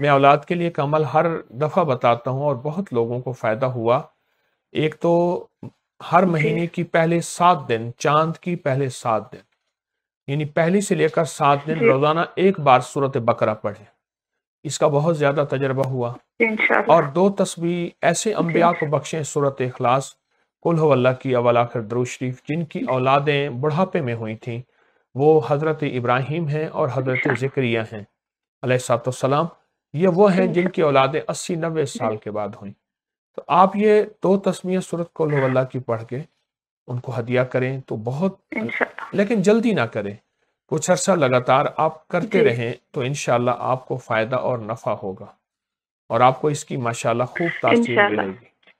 मैं औलाद के लिए कमल हर दफ़ा बताता हूँ और बहुत लोगों को फ़ायदा हुआ एक तो हर महीने की पहले सात दिन चांद की पहले सात दिन यानी पहली से लेकर सात दिन रोज़ाना एक बार सूरत बकरा पढ़े इसका बहुत ज़्यादा तजर्बा हुआ और दो तस्वीर ऐसे अम्बिया को बख्शे सूरत अखलास कुल्हल्ला की अवल आखिर दरू शरीफ जिनकी औलादें बुढ़ापे में हुई थीं वो हज़रत इब्राहिम हैं और हज़रत ज़िक्रिया हैं सलाम ये वो हैं हम्म। जिनकी औलादें अस्सी नबे साल के बाद हुई तो आप ये दो तस्वीर सूरत को की पढ़ के उनको हदिया करें तो बहुत लेकिन जल्दी ना करें कुछ अर्सा लगातार आप करते रहें तो इन आपको फ़ायदा और नफ़ा होगा और आपको इसकी माशाल्लाह खूब तासीर मिलेगी